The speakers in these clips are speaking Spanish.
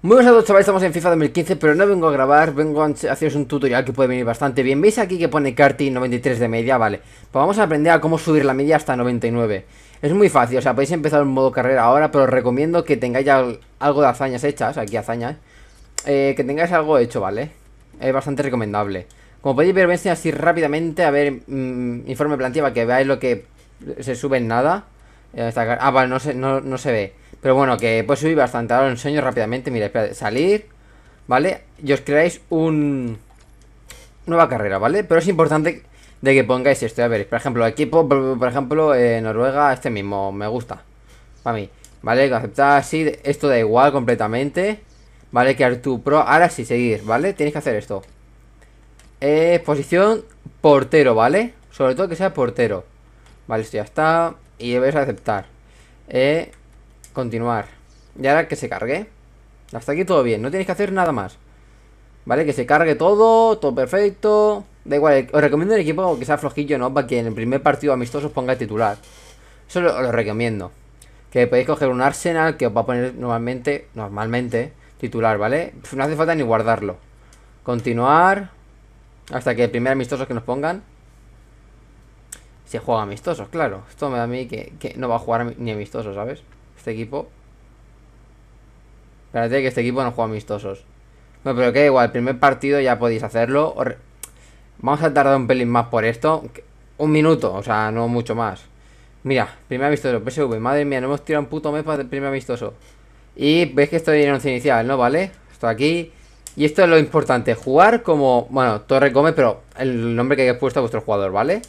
Muy buenas a todos chavales, estamos en FIFA 2015 pero no vengo a grabar, vengo a haceros un tutorial que puede venir bastante bien ¿Veis aquí que pone Karting 93 de media? Vale, pues vamos a aprender a cómo subir la media hasta 99 Es muy fácil, o sea, podéis empezar en modo carrera ahora pero os recomiendo que tengáis algo de hazañas hechas, aquí hazañas eh, Que tengáis algo hecho, ¿vale? Es bastante recomendable Como podéis ver, voy así rápidamente, a ver, mm, informe plantilla que veáis lo que se sube en nada Ah, vale, no se, no, no se ve pero bueno, que pues subir bastante. Ahora lo enseño rápidamente. Mira, espérate, salir. ¿Vale? Y os creáis un... Nueva carrera, ¿vale? Pero es importante de que pongáis esto. A ver, por ejemplo, equipo, por, ejemplo, eh, Noruega, este mismo, me gusta. Para mí. ¿Vale? aceptar así. Esto da igual completamente. ¿Vale? Que Arturo, Pro. Ahora sí, seguir, ¿vale? Tienes que hacer esto. Eh, posición portero, ¿vale? Sobre todo que sea portero. Vale, esto ya está. Y debes aceptar. Eh, Continuar. Y ahora que se cargue. Hasta aquí todo bien. No tienes que hacer nada más. ¿Vale? Que se cargue todo, todo perfecto. Da igual, os recomiendo el equipo que sea flojillo, ¿no? Para que en el primer partido amistoso os ponga titular. Eso lo, lo recomiendo. Que podéis coger un Arsenal que os va a poner normalmente, normalmente, titular, ¿vale? No hace falta ni guardarlo. Continuar. Hasta que el primer amistoso que nos pongan. Se juega amistoso claro. Esto me da a mí que, que no va a jugar ni amistoso, ¿sabes? Este equipo. Espérate que este equipo no juega amistosos. Bueno, pero que igual, el primer partido ya podéis hacerlo. Vamos a tardar un pelín más por esto. Un minuto, o sea, no mucho más. Mira, primer amistoso, PSV. Madre mía, no hemos tirado un puto mes para el primer amistoso. Y veis que estoy en once inicial, ¿no? ¿Vale? Esto aquí. Y esto es lo importante, jugar como... Bueno, Torre Come, pero el nombre que hayáis puesto a vuestro jugador, ¿vale?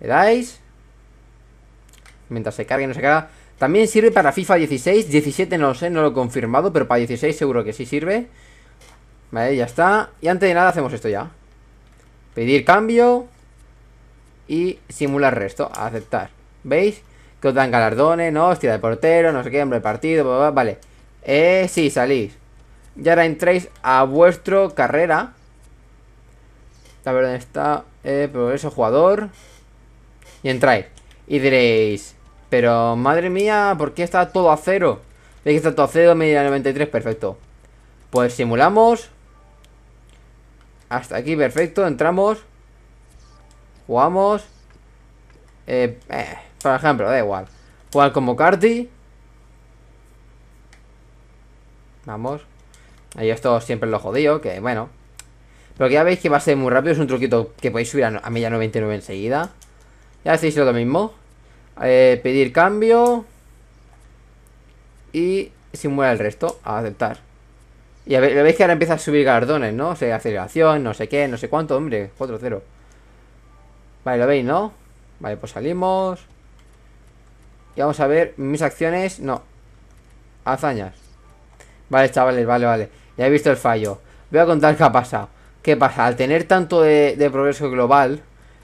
Le dais... Mientras se cargue no se carga... También sirve para FIFA 16, 17 no lo sé, no lo he confirmado, pero para 16 seguro que sí sirve. Vale, ya está. Y antes de nada hacemos esto ya. Pedir cambio y simular resto, aceptar. ¿Veis? Que os dan galardones, no, hostia de portero, no sé qué, hombre, partido, vale. Eh, sí, salís. Y ahora entréis a vuestro carrera. A ver dónde está. Eh, progreso pues jugador. Y entráis. Y diréis. Pero, madre mía, ¿por qué está todo a cero? Ve que está todo a cero, media 93, perfecto Pues simulamos Hasta aquí, perfecto, entramos Jugamos eh, eh, Por ejemplo, da igual Jugar como Carti Vamos Ahí esto siempre lo jodío, que bueno Pero que ya veis que va a ser muy rápido Es un truquito que podéis subir a, a media 99 enseguida Ya hacéis lo mismo eh, pedir cambio. Y simula el resto. A aceptar. Y a ver, veis que ahora empieza a subir galardones, ¿no? O sea, aceleración, no sé qué, no sé cuánto, hombre. 4-0. Vale, lo veis, ¿no? Vale, pues salimos. Y vamos a ver mis acciones. No. Hazañas. Vale, chavales, vale, vale. Ya he visto el fallo. Voy a contar qué ha pasado. ¿Qué pasa? Al tener tanto de, de progreso global,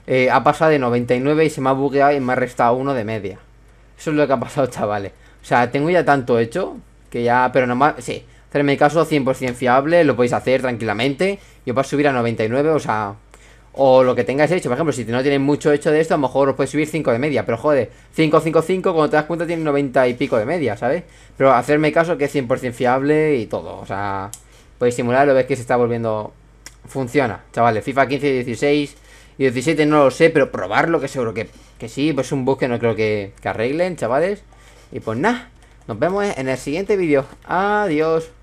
eh, ha pasado de 99 y se me ha bugueado y me ha restado uno de media. Eso es lo que ha pasado, chavales. O sea, tengo ya tanto hecho que ya... Pero nomás... Sí, hacerme caso 100% fiable, lo podéis hacer tranquilamente. Yo puedo subir a 99, o sea... O lo que tengáis hecho, por ejemplo, si no tenéis mucho hecho de esto, a lo mejor os puedes subir 5 de media. Pero joder, 5, 5, 5, cuando te das cuenta tiene 90 y pico de media, ¿sabes? Pero hacerme caso que es 100% fiable y todo. O sea, podéis simularlo, ves que se está volviendo... Funciona, chavales. FIFA 15 y 16 y 17 no lo sé, pero probarlo que seguro que, sí. Pues un bug que no creo que, que arreglen, chavales. Y pues nada, nos vemos en el siguiente vídeo. Adiós.